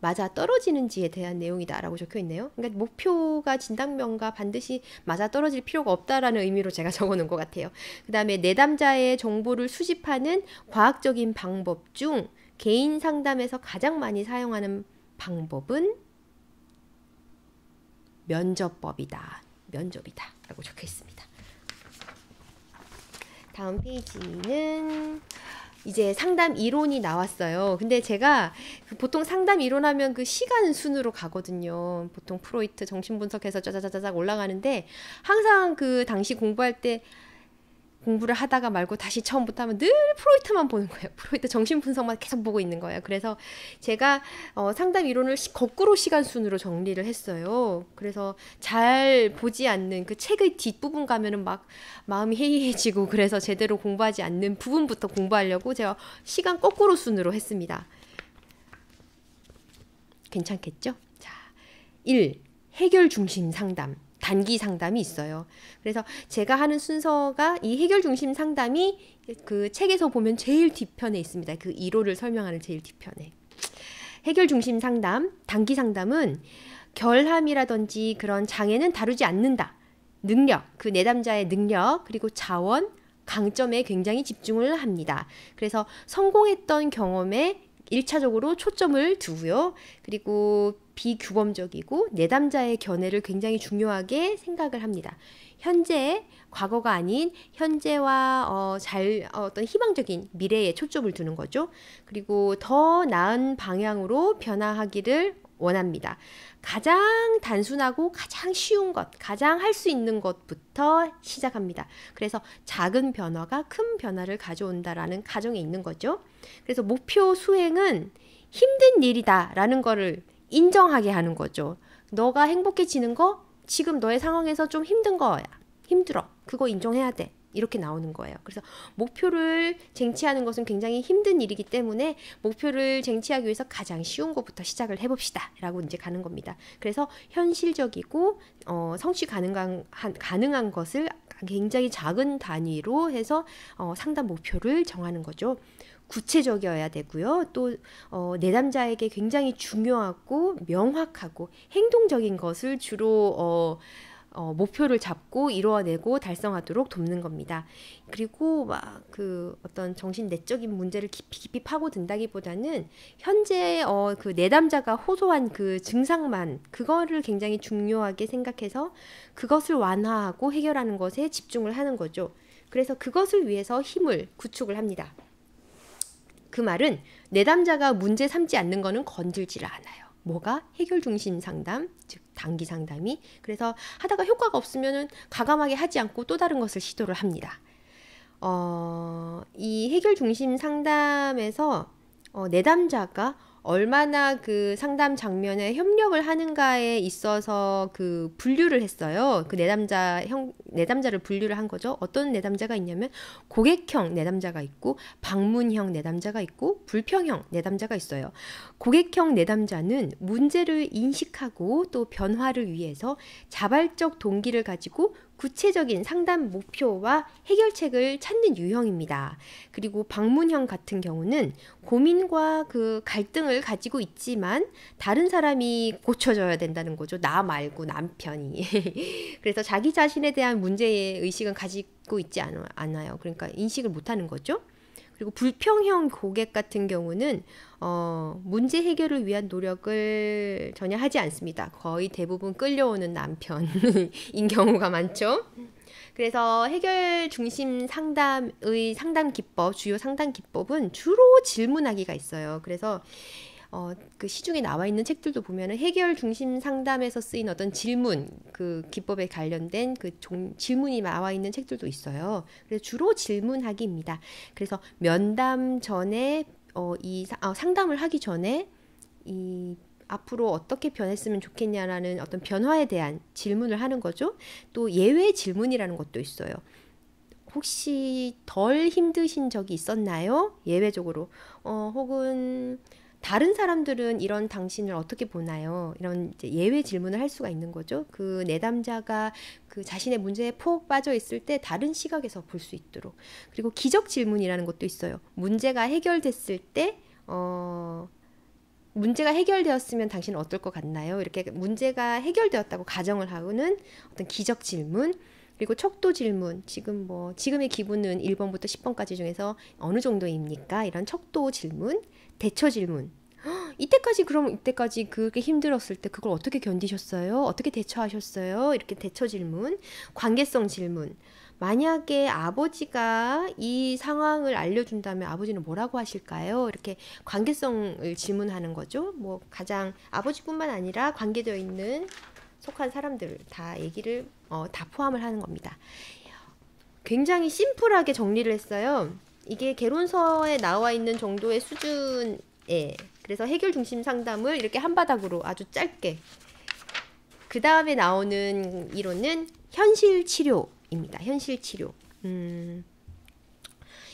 맞아 떨어지는지에 대한 내용이다라고 적혀 있네요. 그러니까 목표가 진단명과 반드시 맞아 떨어질 필요가 없다라는 의미로 제가 적어놓은 것 같아요. 그 다음에 내담자의 정보를 수집하는 과학적인 방법 중 개인 상담에서 가장 많이 사용하는 방법은 면접법이다. 면접이다 라고 적혀 있습니다. 다음 페이지는 이제 상담 이론이 나왔어요. 근데 제가 그 보통 상담 이론하면 그 시간 순으로 가거든요. 보통 프로이트 정신분석해서 짜자자자작 올라가는데 항상 그 당시 공부할 때 공부를 하다가 말고 다시 처음부터 하면 늘 프로이트만 보는 거예요. 프로이트 정신 분석만 계속 보고 있는 거예요. 그래서 제가 어, 상담 이론을 시, 거꾸로 시간 순으로 정리를 했어요. 그래서 잘 보지 않는 그 책의 뒷부분 가면은 막 마음이 해이해지고 그래서 제대로 공부하지 않는 부분부터 공부하려고 제가 시간 거꾸로 순으로 했습니다. 괜찮겠죠? 자, 1. 해결 중심 상담. 단기 상담이 있어요. 그래서 제가 하는 순서가 이 해결 중심 상담이 그 책에서 보면 제일 뒤편에 있습니다. 그 1호를 설명하는 제일 뒤편에. 해결 중심 상담, 단기 상담은 결함이라든지 그런 장애는 다루지 않는다. 능력, 그 내담자의 능력, 그리고 자원, 강점에 굉장히 집중을 합니다. 그래서 성공했던 경험에 1차적으로 초점을 두고요. 그리고 비규범적이고 내담자의 견해를 굉장히 중요하게 생각을 합니다. 현재 과거가 아닌 현재와 어, 잘 어, 어떤 희망적인 미래에 초점을 두는 거죠. 그리고 더 나은 방향으로 변화하기를 원합니다. 가장 단순하고 가장 쉬운 것, 가장 할 수 있는 것부터 시작합니다. 그래서 작은 변화가 큰 변화를 가져온다라는 가정에 있는 거죠. 그래서 목표 수행은 힘든 일이다라는 거를 인정하게 하는 거죠. 너가 행복해지는 거 지금 너의 상황에서 좀 힘든 거야. 힘들어. 그거 인정해야 돼. 이렇게 나오는 거예요. 그래서 목표를 쟁취하는 것은 굉장히 힘든 일이기 때문에 목표를 쟁취하기 위해서 가장 쉬운 것부터 시작을 해봅시다. 라고 이제 가는 겁니다. 그래서 현실적이고 어, 성취 가능한, 가능한 것을 굉장히 작은 단위로 해서 어, 상담 목표를 정하는 거죠. 구체적이어야 되고요. 또 어, 내담자에게 굉장히 중요하고 명확하고 행동적인 것을 주로 어, 어, 목표를 잡고 이루어내고 달성하도록 돕는 겁니다. 그리고 막 그 어떤 정신 내적인 문제를 깊이 깊이 파고든다기보다는 현재 어, 그 내담자가 호소한 그 증상만 그거를 굉장히 중요하게 생각해서 그것을 완화하고 해결하는 것에 집중을 하는 거죠. 그래서 그것을 위해서 힘을 구축을 합니다. 그 말은 내담자가 문제 삼지 않는 거는 건들질 않아요. 뭐가 해결 중심 상담, 즉 단기 상담이 그래서 하다가 효과가 없으면은 가감하게 하지 않고 또 다른 것을 시도를 합니다. 어, 이 해결 중심 상담에서 어, 내담자가 얼마나 그 상담 장면에 협력을 하는가에 있어서 그 분류를 했어요. 그 내담자 형 내담자를 분류를 한 거죠. 어떤 내담자가 있냐면 고객형 내담자가 있고 방문형 내담자가 있고 불평형 내담자가 있어요. 고객형 내담자는 문제를 인식하고 또 변화를 위해서 자발적 동기를 가지고 구체적인 상담 목표와 해결책을 찾는 유형입니다. 그리고 방문형 같은 경우는 고민과 그 갈등을 가지고 있지만 다른 사람이 고쳐줘야 된다는 거죠. 나 말고 남편이. 그래서 자기 자신에 대한 문제의 의식은 가지고 있지 않아요. 그러니까 인식을 못하는 거죠. 그리고 불평형 고객 같은 경우는 어, 문제 해결을 위한 노력을 전혀 하지 않습니다. 거의 대부분 끌려오는 남편인 경우가 많죠. 그래서 해결 중심 상담의 상담 기법, 주요 상담 기법은 주로 질문하기가 있어요. 그래서 어, 그 시중에 나와 있는 책들도 보면은 해결 중심 상담에서 쓰인 어떤 질문 그 기법에 관련된 그 종, 질문이 나와 있는 책들도 있어요. 그래서 주로 질문하기입니다. 그래서 면담 전에 어, 이 어, 상담을 하기 전에 이 앞으로 어떻게 변했으면 좋겠냐라는 어떤 변화에 대한 질문을 하는 거죠. 또 예외 질문이라는 것도 있어요. 혹시 덜 힘드신 적이 있었나요? 예외적으로. 어, 혹은 다른 사람들은 이런 당신을 어떻게 보나요? 이런 예외 질문을 할 수가 있는 거죠. 그 내담자가 그 자신의 문제에 폭 빠져 있을 때 다른 시각에서 볼 수 있도록. 그리고 기적 질문이라는 것도 있어요. 문제가 해결됐을 때, 어, 문제가 해결되었으면 당신은 어떨 것 같나요? 이렇게 문제가 해결되었다고 가정을 하는 어떤 기적 질문. 그리고 척도 질문, 지금 뭐, 지금의 기분은 1번부터 10번까지 중에서 어느 정도입니까? 이런 척도 질문. 대처 질문. 이때까지 그럼 이때까지 그렇게 힘들었을 때 그걸 어떻게 견디셨어요? 어떻게 대처하셨어요? 이렇게 대처 질문, 관계성 질문. 만약에 아버지가 이 상황을 알려준다면 아버지는 뭐라고 하실까요? 이렇게 관계성을 질문하는 거죠. 뭐 가장 아버지뿐만 아니라 관계되어 있는 속한 사람들 다 얘기를 어, 다 포함을 하는 겁니다. 굉장히 심플하게 정리를 했어요. 이게 개론서에 나와 있는 정도의 수준에 그래서 해결 중심 상담을 이렇게 한 바닥으로 아주 짧게 그 다음에 나오는 이론은 현실 치료입니다. 현실 치료. 음,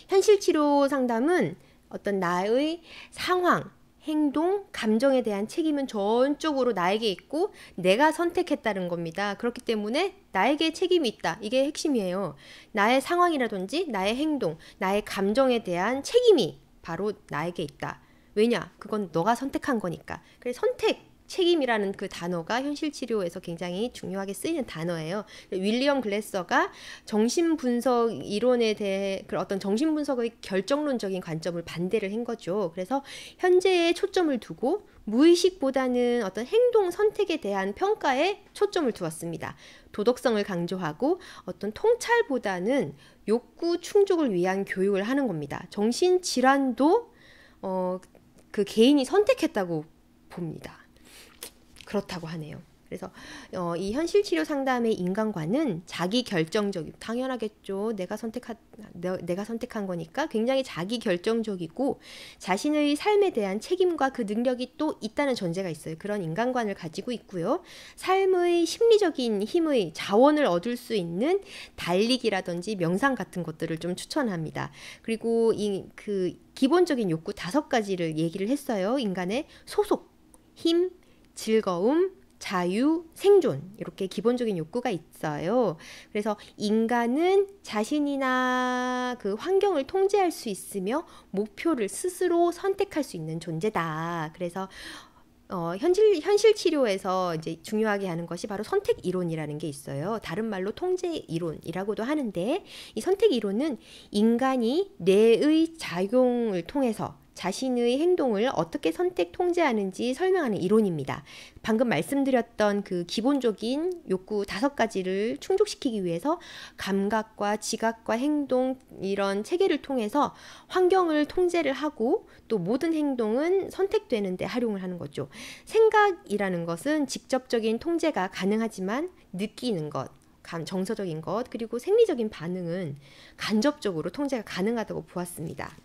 현실 치료 상담은 어떤 나의 상황, 행동, 감정에 대한 책임은 전적으로 나에게 있고 내가 선택했다는 겁니다. 그렇기 때문에 나에게 책임이 있다. 이게 핵심이에요. 나의 상황이라든지 나의 행동, 나의 감정에 대한 책임이 바로 나에게 있다. 왜냐? 그건 너가 선택한 거니까. 그래 선택 책임이라는 그 단어가 현실치료에서 굉장히 중요하게 쓰이는 단어예요. 윌리엄 글래서가 정신분석 이론에 대해 그 어떤 정신분석의 결정론적인 관점을 반대를 한 거죠. 그래서 현재에 초점을 두고 무의식보다는 어떤 행동 선택에 대한 평가에 초점을 두었습니다. 도덕성을 강조하고 어떤 통찰보다는 욕구 충족을 위한 교육을 하는 겁니다. 정신질환도 어, 그 개인이 선택했다고 봅니다. 그렇다고 하네요. 그래서 어, 이 현실 치료 상담의 인간과는 자기 결정적이 당연하겠죠. 내가 선택한 내가 선택한 거니까 굉장히 자기 결정적이고 자신의 삶에 대한 책임과 그 능력이 또 있다는 전제가 있어요. 그런 인간관을 가지고 있고요. 삶의 심리적인 힘의 자원을 얻을 수 있는 달리기라든지 명상 같은 것들을 좀 추천합니다. 그리고 이 그 기본적인 욕구 다섯 가지를 얘기를 했어요. 인간의 소속, 힘, 즐거움, 자유, 생존 이렇게 기본적인 욕구가 있어요. 그래서 인간은 자신이나 그 환경을 통제할 수 있으며 목표를 스스로 선택할 수 있는 존재다. 그래서 어, 현실, 현실 치료에서 이제 중요하게 하는 것이 바로 선택 이론이라는 게 있어요. 다른 말로 통제 이론이라고도 하는데 이 선택 이론은 인간이 뇌의 작용을 통해서 자신의 행동을 어떻게 선택 통제하는지 설명하는 이론입니다. 방금 말씀드렸던 그 기본적인 욕구 다섯 가지를 충족시키기 위해서 감각과 지각과 행동 이런 체계를 통해서 환경을 통제를 하고 또 모든 행동은 선택되는데 활용을 하는 거죠. 생각이라는 것은 직접적인 통제가 가능하지만 느끼는 것, 정서적인 것, 그리고 생리적인 반응은 간접적으로 통제가 가능하다고 보았습니다.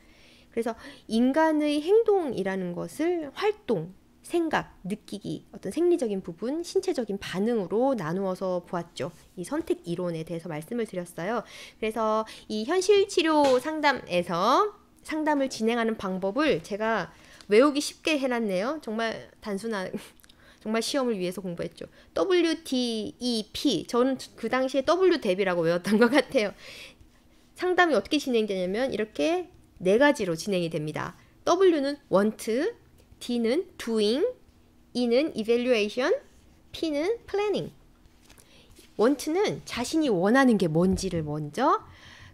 그래서 인간의 행동이라는 것을 활동, 생각, 느끼기, 어떤 생리적인 부분, 신체적인 반응으로 나누어서 보았죠. 이 선택 이론에 대해서 말씀을 드렸어요. 그래서 이 현실 치료 상담에서 상담을 진행하는 방법을 제가 외우기 쉽게 해놨네요. 정말 단순한 정말 시험을 위해서 공부했죠. WTEP. 저는 그 당시에 W 대비라고 e 외웠던 것 같아요. 상담이 어떻게 진행되냐면 이렇게 네 가지로 진행이 됩니다. W는 want, D는 doing, E는 evaluation, P는 planning. want는 자신이 원하는 게 뭔지를 먼저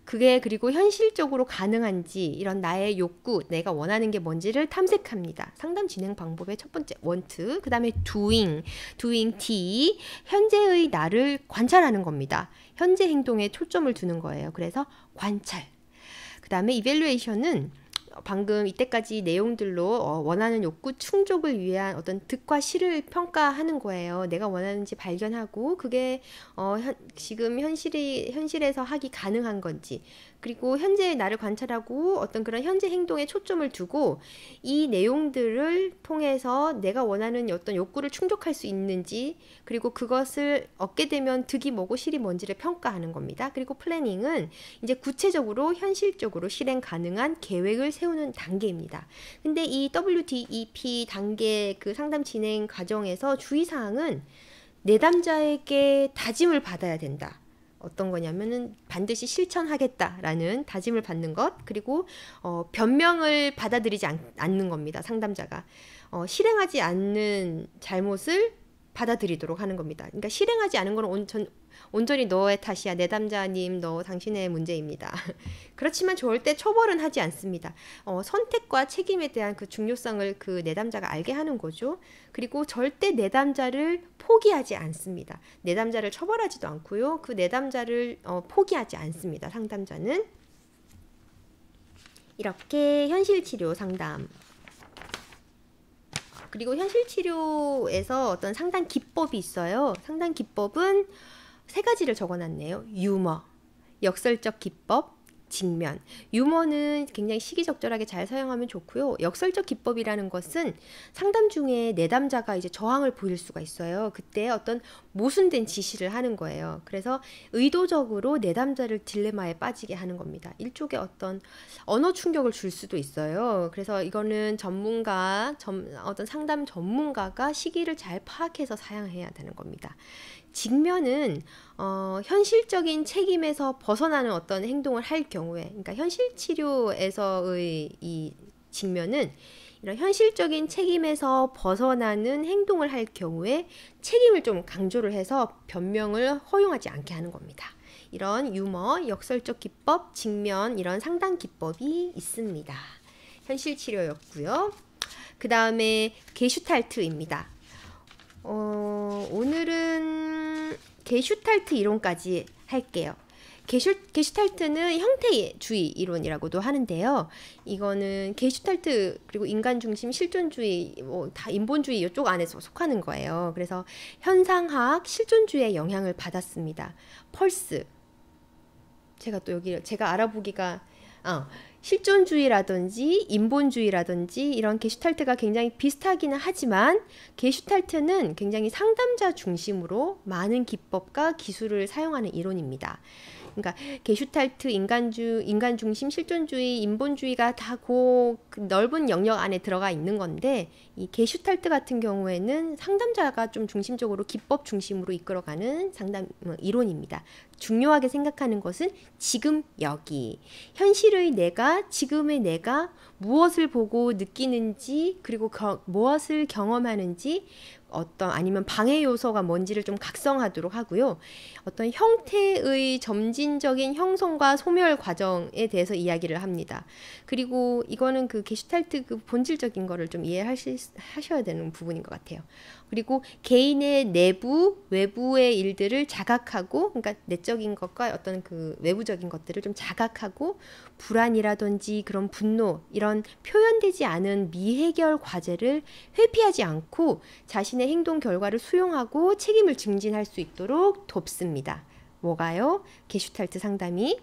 그게 그리고 현실적으로 가능한지 이런 나의 욕구, 내가 원하는 게 뭔지를 탐색합니다. 상담 진행 방법의 첫 번째 want, 그다음에 doing, doing t 현재의 나를 관찰하는 겁니다. 현재 행동에 초점을 두는 거예요. 그래서 관찰 그 다음에 이벨루에이션은 방금 이때까지 내용들로 어, 원하는 욕구 충족을 위한 어떤 득과 실을 평가하는 거예요. 내가 원하는지 발견하고 그게 어, 현, 지금 현실이 현실에서 하기 가능한 건지 그리고 현재의 나를 관찰하고 어떤 그런 현재 행동에 초점을 두고 이 내용들을 통해서 내가 원하는 어떤 욕구를 충족할 수 있는지 그리고 그것을 얻게 되면 득이 뭐고 실이 뭔지를 평가하는 겁니다. 그리고 플래닝은 이제 구체적으로 현실적으로 실행 가능한 계획을 세우는 단계입니다. 근데 이 WDEP 단계 그 상담 진행 과정에서 주의사항은 내담자에게 다짐을 받아야 된다. 어떤 거냐면은 반드시 실천하겠다라는 다짐을 받는 것 그리고 어, 변명을 받아들이지 않, 는 겁니다 상담자가 어, 실행하지 않는 잘못을 받아들이도록 하는 겁니다 그러니까 실행하지 않은 거는 온전 온전히 너의 탓이야. 내담자님, 너 당신의 문제입니다. 그렇지만 절대 처벌은 하지 않습니다. 어, 선택과 책임에 대한 그 중요성을 그 내담자가 알게 하는 거죠. 그리고 절대 내담자를 포기하지 않습니다. 내담자를 처벌하지도 않고요. 그 내담자를 어, 포기하지 않습니다. 상담자는. 이렇게 현실치료 상담 그리고 현실치료에서 어떤 상담 기법이 있어요. 상담 기법은 세 가지를 적어놨네요. 유머, 역설적 기법, 직면. 유머는 굉장히 시기적절하게 잘 사용하면 좋고요. 역설적 기법이라는 것은 상담 중에 내담자가 이제 저항을 보일 수가 있어요. 그때 어떤 모순된 지시를 하는 거예요. 그래서 의도적으로 내담자를 딜레마에 빠지게 하는 겁니다. 일종의 어떤 언어 충격을 줄 수도 있어요. 그래서 이거는 전문가, 점, 어떤 상담 전문가가 시기를 잘 파악해서 사용해야 되는 겁니다. 직면은 어, 현실적인 책임에서 벗어나는 어떤 행동을 할 경우에, 그러니까 현실 치료에서의 이 직면은 이런 현실적인 책임에서 벗어나는 행동을 할 경우에 책임을 좀 강조를 해서 변명을 허용하지 않게 하는 겁니다. 이런 유머, 역설적 기법, 직면 이런 상담 기법이 있습니다. 현실 치료였고요. 그 다음에 게슈탈트입니다. 어, 오늘은 게슈탈트 이론까지 할게요. 게슈, 게슈탈트는 형태주의 이론이라고도 하는데요. 이거는 게슈탈트 그리고 인간 중심 실존주의 뭐 다 인본주의 이쪽 안에서 속하는 거예요. 그래서 현상학 실존주의의 영향을 받았습니다. 펄스 제가 또 여기 제가 알아보기가 어, 실존주의라든지 인본주의라든지 이런 게슈탈트가 굉장히 비슷하기는 하지만 게슈탈트는 굉장히 상담자 중심으로 많은 기법과 기술을 사용하는 이론입니다. 그러니까 게슈탈트, 인간주, 인간 중심, 실존주의, 인본주의가 다 그 넓은 영역 안에 들어가 있는 건데 이 게슈탈트 같은 경우에는 상담자가 좀 중심적으로 기법 중심으로 이끌어가는 상담 어, 이론입니다. 중요하게 생각하는 것은 지금 여기 현실의 내가 지금의 내가 무엇을 보고 느끼는지 그리고 겨, 무엇을 경험하는지 어떤 아니면 방해 요소가 뭔지를 좀 각성하도록 하고요. 어떤 형태의 점진적인 형성과 소멸 과정에 대해서 이야기를 합니다. 그리고 이거는 그 게슈탈트 그 본질적인 거를 좀 이해하셔야 되는 부분인 것 같아요. 그리고 개인의 내부, 외부의 일들을 자각하고, 그러니까 내적인 것과 어떤 그 외부적인 것들을 좀 자각하고, 불안이라든지 그런 분노, 이런 표현되지 않은 미해결 과제를 회피하지 않고 자신의 행동 결과를 수용하고 책임을 증진할 수 있도록 돕습니다. 뭐가요? 게슈탈트 상담이,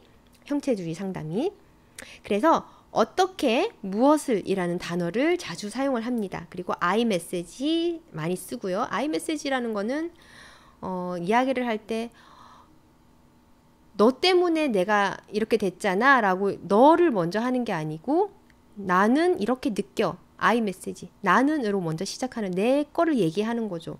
형체주의 상담이. 그래서 어떻게 무엇을이라는 단어를 자주 사용을 합니다. 그리고 i m e s s 많이 쓰고요. i m e s s 라는 거는 어, 이야기를 할 때 너 때문에 내가 이렇게 됐잖아 라고 너를 먼저 하는 게 아니고 나는 이렇게 느껴 i m e s s 나는으로 먼저 시작하는 내 거를 얘기하는 거죠.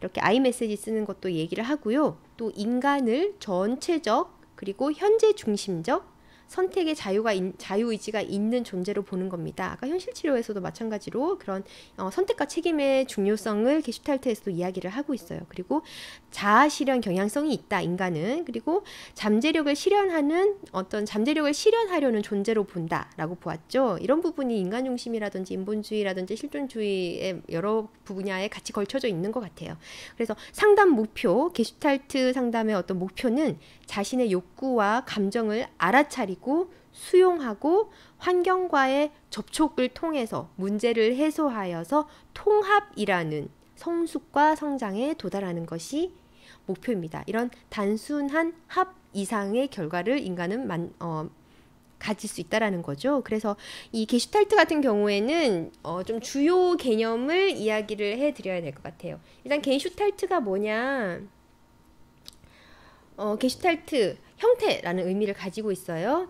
이렇게 i m e s s 쓰는 것도 얘기를 하고요. 또 인간을 전체적 그리고 현재 중심적 선택의 자유가 인, 자유의지가 있는 존재로 보는 겁니다. 아까 현실치료에서도 마찬가지로 그런 어, 선택과 책임의 중요성을 게슈탈트에서도 이야기를 하고 있어요. 그리고 자아 실현 경향성이 있다 인간은 그리고 잠재력을 실현하는 어떤 잠재력을 실현하려는 존재로 본다라고 보았죠. 이런 부분이 인간 중심이라든지 인본주의라든지 실존주의의 여러 분야에 같이 걸쳐져 있는 것 같아요. 그래서 상담 목표 게슈탈트 상담의 어떤 목표는 자신의 욕구와 감정을 알아차리고 수용하고 환경과의 접촉을 통해서 문제를 해소하여서 통합이라는 성숙과 성장에 도달하는 것이 목표입니다. 이런 단순한 합 이상의 결과를 인간은 만, 어, 가질 수 있다라는 거죠. 그래서 이 게슈탈트 같은 경우에는 어, 좀 주요 개념을 이야기를 해드려야 될 것 같아요. 일단 게슈탈트가 뭐냐? 어, 게슈탈트 형태라는 의미를 가지고 있어요.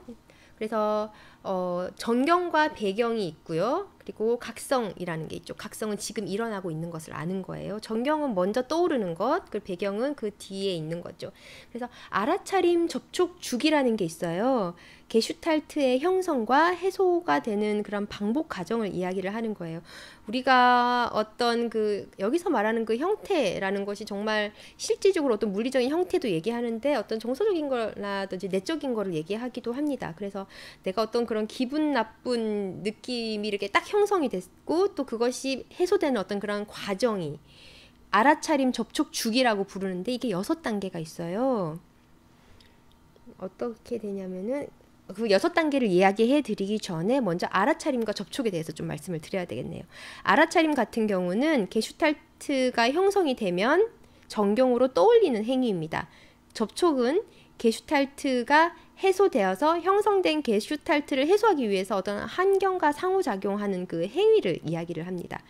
그래서 어, 전경과 배경이 있고요. 그리고 각성이라는 게 있죠. 각성은 지금 일어나고 있는 것을 아는 거예요. 전경은 먼저 떠오르는 것, 그 배경은 그 뒤에 있는 거죠. 그래서 알아차림 접촉 주기라는 게 있어요. 게슈탈트의 형성과 해소가 되는 그런 방법 과정을 이야기를 하는 거예요. 우리가 어떤 그 여기서 말하는 그 형태라는 것이 정말 실질적으로 어떤 물리적인 형태도 얘기하는데 어떤 정서적인 거라든지 내적인 거를 얘기하기도 합니다. 그래서 내가 어떤 그런 기분 나쁜 느낌이 이렇게 딱 형성이 됐고 또 그것이 해소되는 어떤 그런 과정이 알아차림 접촉 주기라고 부르는데 이게 여섯 단계가 있어요. 어떻게 되냐면은 그 여섯 단계를 이야기해 드리기 전에 먼저 알아차림과 접촉에 대해서 좀 말씀을 드려야 되겠네요. 알아차림 같은 경우는 게슈탈트가 형성이 되면 정경으로 떠올리는 행위입니다. 접촉은 게슈탈트가 해소되어서 형성된 게슈탈트를 해소하기 위해서 어떤 환경과 상호작용하는 그 행위를 이야기를 합니다.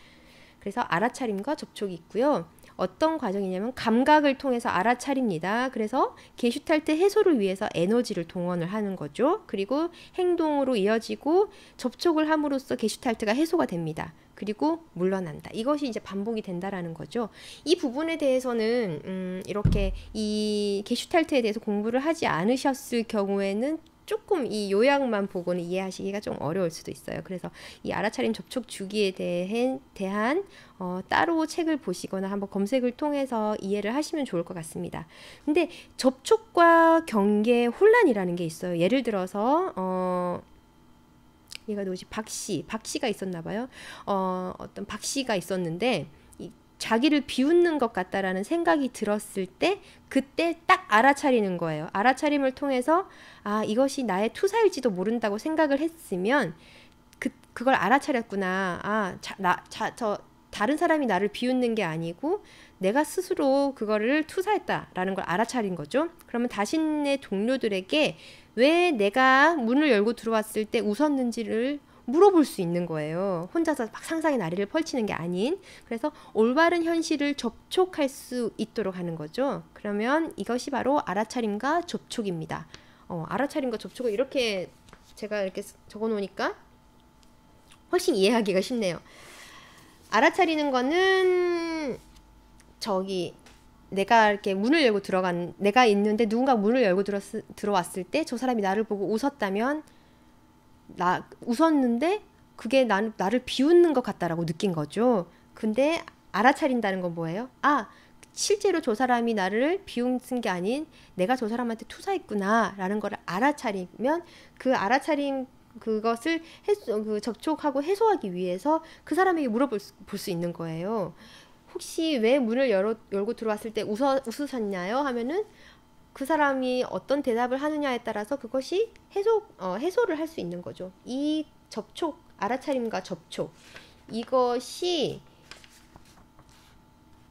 그래서 알아차림과 접촉이 있고요. 어떤 과정이냐면 감각을 통해서 알아차립니다. 그래서 게슈탈트 해소를 위해서 에너지를 동원을 하는 거죠. 그리고 행동으로 이어지고 접촉을 함으로써 게슈탈트가 해소가 됩니다. 그리고 물러난다. 이것이 이제 반복이 된다라는 거죠. 이 부분에 대해서는 음, 이렇게 이 게슈탈트에 대해서 공부를 하지 않으셨을 경우에는 조금 이 요약만 보고는 이해하시기가 좀 어려울 수도 있어요. 그래서 이 알아차림 접촉 주기에 대해, 대한 어, 따로 책을 보시거나 한번 검색을 통해서 이해를 하시면 좋을 것 같습니다. 근데 접촉과 경계 혼란이라는 게 있어요. 예를 들어서 어, 얘가 누구지? 박씨, 박씨가 있었나 봐요. 어, 어떤 박씨가 있었는데 자기를 비웃는 것 같다라는 생각이 들었을 때 그때 딱 알아차리는 거예요. 알아차림을 통해서 아 이것이 나의 투사일지도 모른다고 생각을 했으면 그 그걸 알아차렸구나. 아나저 다른 사람이 나를 비웃는 게 아니고 내가 스스로 그거를 투사했다라는 걸 알아차린 거죠. 그러면 자신의 동료들에게 왜 내가 문을 열고 들어왔을 때 웃었는지를 물어볼 수 있는 거예요. 혼자서 막 상상의 나리를 펼치는 게 아닌 그래서 올바른 현실을 접촉할 수 있도록 하는 거죠. 그러면 이것이 바로 알아차림과 접촉입니다. 어, 알아차림과 접촉을 이렇게 제가 이렇게 적어 놓으니까 훨씬 이해하기가 쉽네요. 알아차리는 거는 저기 내가 이렇게 문을 열고 들어간 내가 있는데 누군가 문을 열고 들어왔을 때 저 사람이 나를 보고 웃었다면 나 웃었는데 그게 나 나를 비웃는 것 같다라고 느낀 거죠. 근데 알아차린다는 건 뭐예요? 아, 실제로 저 사람이 나를 비웃은 게 아닌 내가 저 사람한테 투사했구나라는 걸 알아차리면 그 알아차린 그것을 해소, 그 접촉하고 해소하기 위해서 그 사람에게 물어볼 수, 볼 수 있는 거예요. 혹시 왜 문을 열어, 열고 들어왔을 때 웃어, 웃으셨냐요? 하면은 그 사람이 어떤 대답을 하느냐에 따라서 그것이 해소, 어, 해소를 할 수 있는 거죠. 이 접촉, 알아차림과 접촉. 이것이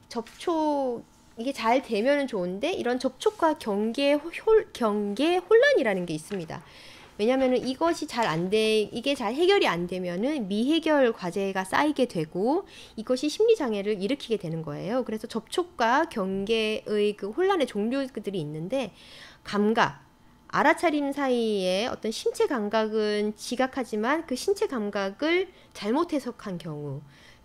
접촉, 이게 잘 되면 좋은데 이런 접촉과 경계, 홀, 경계 혼란이라는 게 있습니다. 왜냐면은 이것이 잘 안 돼, 이게 잘 해결이 안 되면은 미해결 과제가 쌓이게 되고 이것이 심리 장애를 일으키게 되는 거예요. 그래서 접촉과 경계의 그 혼란의 종류들이 있는데 감각, 알아차림 사이에 어떤 신체 감각은 지각하지만 그 신체 감각을 잘못 해석한 경우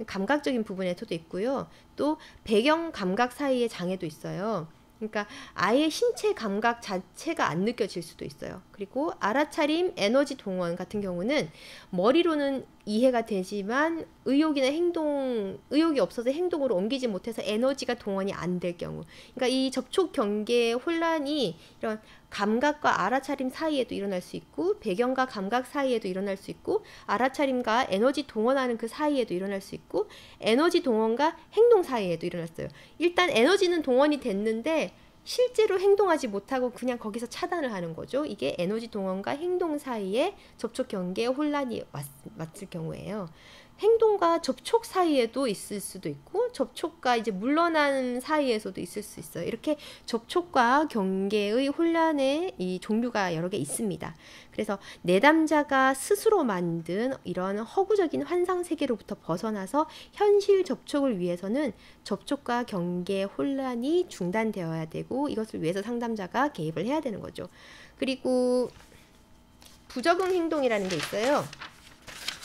감각적인 부분에서도 있고요. 또 배경 감각 사이의 장애도 있어요. 그러니까 아예 신체 감각 자체가 안 느껴질 수도 있어요. 그리고 알아차림, 에너지 동원 같은 경우는 머리로는 이해가 되지만 의욕이나 행동, 의욕이 없어서 행동으로 옮기지 못해서 에너지가 동원이 안 될 경우. 그러니까 이 접촉 경계 혼란이 이런 감각과 알아차림 사이에도 일어날 수 있고 배경과 감각 사이에도 일어날 수 있고 알아차림과 에너지 동원하는 그 사이에도 일어날 수 있고 에너지 동원과 행동 사이에도 일어났어요. 일단 에너지는 동원이 됐는데 실제로 행동하지 못하고 그냥 거기서 차단을 하는 거죠. 이게 에너지 동원과 행동 사이에 접촉 경계에 혼란이 왔, 왔을 경우에요. 행동과 접촉 사이에도 있을 수도 있고 접촉과 이제 물러난 사이에서도 있을 수 있어요. 이렇게 접촉과 경계의 혼란의 이 종류가 여러 개 있습니다. 그래서 내담자가 스스로 만든 이런 허구적인 환상 세계로부터 벗어나서 현실 접촉을 위해서는 접촉과 경계 혼란이 중단되어야 되고 이것을 위해서 상담자가 개입을 해야 되는 거죠. 그리고 부적응 행동이라는 게 있어요.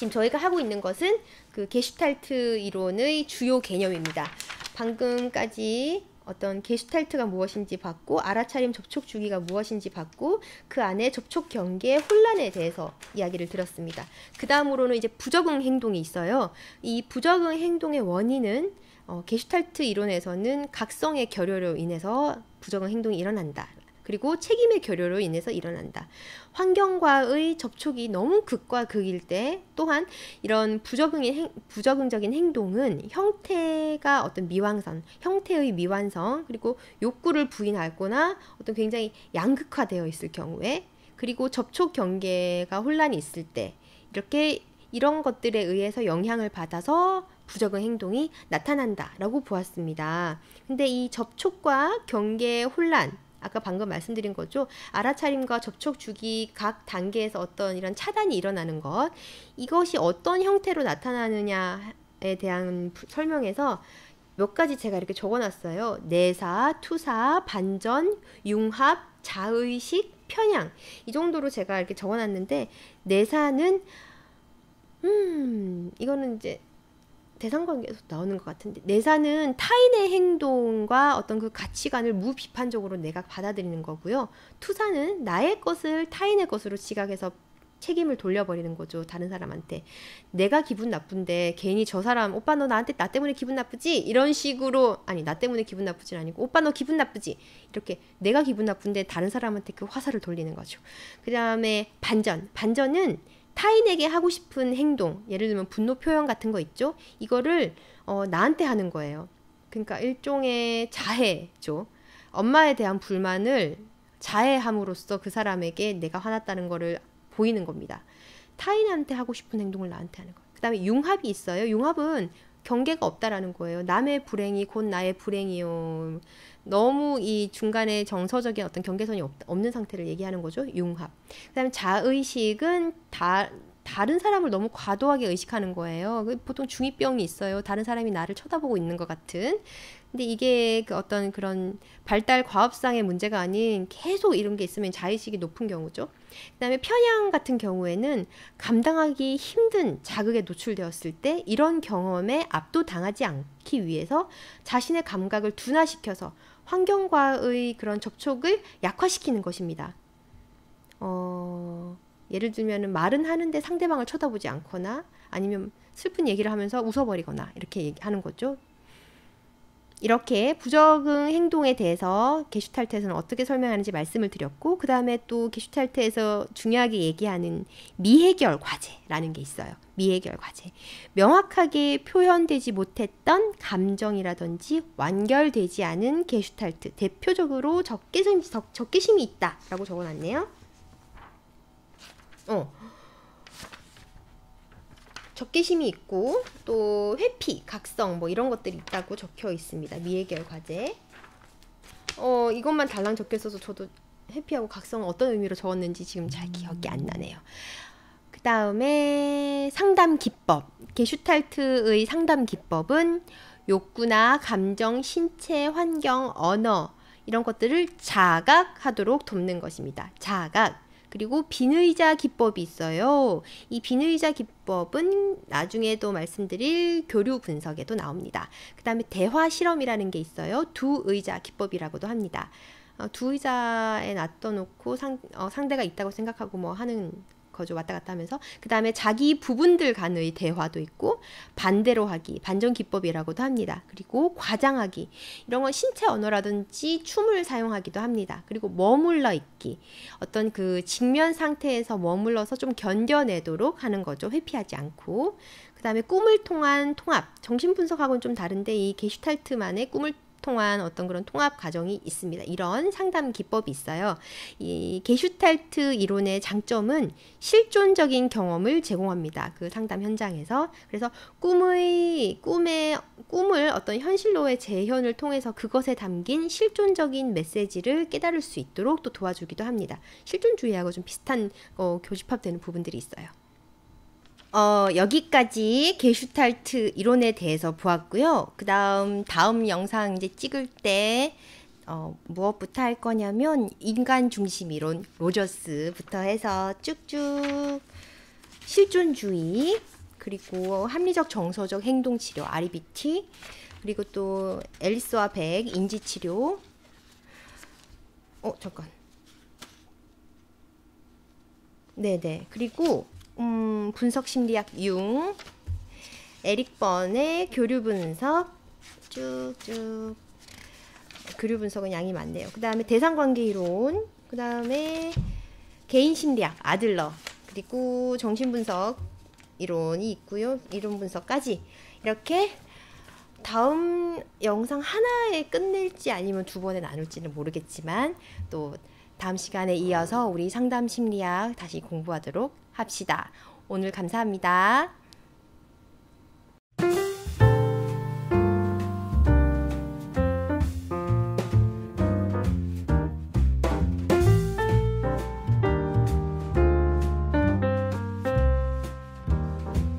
지금 저희가 하고 있는 것은 그 게슈탈트 이론의 주요 개념입니다. 방금까지 어떤 게슈탈트가 무엇인지 봤고 알아차림 접촉 주기가 무엇인지 봤고 그 안에 접촉 경계 혼란에 대해서 이야기를 들었습니다. 그 다음으로는 이제 부적응 행동이 있어요. 이 부적응 행동의 원인은 어, 게슈탈트 이론에서는 각성의 결여로 인해서 부적응 행동이 일어난다 그리고 책임의 결여로 인해서 일어난다. 환경과의 접촉이 너무 극과 극일 때 또한 이런 부적응이 행, 부적응적인 행동은 형태가 어떤 미완성, 형태의 미완성 그리고 욕구를 부인하거나 어떤 굉장히 양극화되어 있을 경우에 그리고 접촉 경계가 혼란이 있을 때 이렇게 이런 것들에 의해서 영향을 받아서 부적응 행동이 나타난다라고 보았습니다. 근데 이 접촉과 경계 혼란 아까 방금 말씀드린 거죠. 알아차림과 접촉 주기 각 단계에서 어떤 이런 차단이 일어나는 것. 이것이 어떤 형태로 나타나느냐에 대한 설명에서 몇 가지 제가 이렇게 적어놨어요. 내사, 투사, 반전, 융합, 자의식, 편향. 이 정도로 제가 이렇게 적어놨는데, 내사는, 음, 이거는 이제 대상관계에서 나오는 것 같은데 내사는 타인의 행동과 어떤 그 가치관을 무비판적으로 내가 받아들이는 거고요. 투사는 나의 것을 타인의 것으로 지각해서 책임을 돌려버리는 거죠. 다른 사람한테. 내가 기분 나쁜데 괜히 저 사람 오빠 너 나한테 나 때문에 기분 나쁘지? 이런 식으로 아니 나 때문에 기분 나쁘진 아니고 오빠 너 기분 나쁘지? 이렇게 내가 기분 나쁜데 다른 사람한테 그 화살을 돌리는 거죠. 그 다음에 반전. 반전은 타인에게 하고 싶은 행동, 예를 들면 분노 표현 같은 거 있죠? 이거를 어, 나한테 하는 거예요. 그러니까 일종의 자해죠. 엄마에 대한 불만을 자해함으로써 그 사람에게 내가 화났다는 거를 보이는 겁니다. 타인한테 하고 싶은 행동을 나한테 하는 거예요. 그 다음에 융합이 있어요. 융합은 경계가 없다라는 거예요. 남의 불행이 곧 나의 불행이요. 너무 이 중간에 정서적인 어떤 경계선이 없, 없는 상태를 얘기하는 거죠. 융합. 그다음에 자의식은 다 다른 사람을 너무 과도하게 의식하는 거예요. 그 보통 중이병이 있어요. 다른 사람이 나를 쳐다보고 있는 것 같은. 근데 이게 그 어떤 그런 발달 과업상의 문제가 아닌 계속 이런 게 있으면 자의식이 높은 경우죠. 그다음에 편향 같은 경우에는 감당하기 힘든 자극에 노출되었을 때 이런 경험에 압도당하지 않기 위해서 자신의 감각을 둔화시켜서 환경과의 그런 접촉을 약화시키는 것입니다. 어, 예를 들면 말은 하는데 상대방을 쳐다보지 않거나 아니면 슬픈 얘기를 하면서 웃어버리거나 이렇게 하는 거죠. 이렇게 부적응 행동에 대해서 게슈탈트에서는 어떻게 설명하는지 말씀을 드렸고 그 다음에 또 게슈탈트에서 중요하게 얘기하는 미해결 과제라는 게 있어요. 미해결 과제. 명확하게 표현되지 못했던 감정이라든지 완결되지 않은 게슈탈트 대표적으로 적개심, 적, 적개심이 있다라고 적어놨네요. 어. 적개심이 있고 또 회피, 각성 뭐 이런 것들이 있다고 적혀 있습니다. 미해결 과제. 어 이것만 달랑 적혀 있어서 저도 회피하고 각성 어떤 의미로 적었는지 지금 잘 기억이 안 나네요. 그 다음에 상담 기법. 게슈탈트의 상담 기법은 욕구나 감정, 신체, 환경, 언어 이런 것들을 자각하도록 돕는 것입니다. 자각. 그리고 비의자 기법이 있어요. 이 비의자 기법은 나중에 또 말씀드릴 교류 분석에도 나옵니다. 그 다음에 대화 실험이라는 게 있어요. 두 의자 기법이라고도 합니다. 어, 두 의자에 놔둬놓고 상, 어, 상대가 있다고 생각하고 뭐 하는 거죠. 왔다 갔다 하면서. 그 다음에 자기 부분들 간의 대화도 있고, 반대로 하기, 반전 기법이라고도 합니다. 그리고 과장하기. 이런 건 신체 언어라든지 춤을 사용하기도 합니다. 그리고 머물러 있기. 어떤 그 직면 상태에서 머물러서 좀 견뎌내도록 하는 거죠. 회피하지 않고. 그 다음에 꿈을 통한 통합. 정신분석하고는 좀 다른데 이 게슈탈트만의 꿈을 통한 어떤 그런 통합 과정이 있습니다. 이런 상담 기법이 있어요. 이 게슈탈트 이론의 장점은 실존적인 경험을 제공합니다. 그 상담 현장에서 그래서 꿈의 꿈의 꿈을 어떤 현실로의 재현을 통해서 그것에 담긴 실존적인 메시지를 깨달을 수 있도록 또 도와주기도 합니다. 실존주의하고 좀 비슷한 어, 교집합되는 부분들이 있어요. 어, 여기까지 게슈탈트 이론에 대해서 보았고요. 그 다음, 다음 영상 이제 찍을 때, 어, 무엇부터 할 거냐면, 인간 중심 이론, 로저스부터 해서 쭉쭉 실존주의, 그리고 합리적 정서적 행동치료, RBT, 그리고 또 앨리스와 백, 인지치료. 어, 잠깐. 네네. 그리고 음, 분석 심리학 6 에릭 번의 교류 분석 쭉쭉 교류 분석은 양이 많네요. 그 다음에 대상 관계 이론, 그 다음에 개인 심리학 아들러 그리고 정신 분석 이론이 있고요. 이론 분석까지 이렇게 다음 영상 하나에 끝낼지 아니면 두 번에 나눌지는 모르겠지만 또 다음 시간에 이어서 우리 상담 심리학 다시 공부하도록 합시다. 오늘 감사합니다.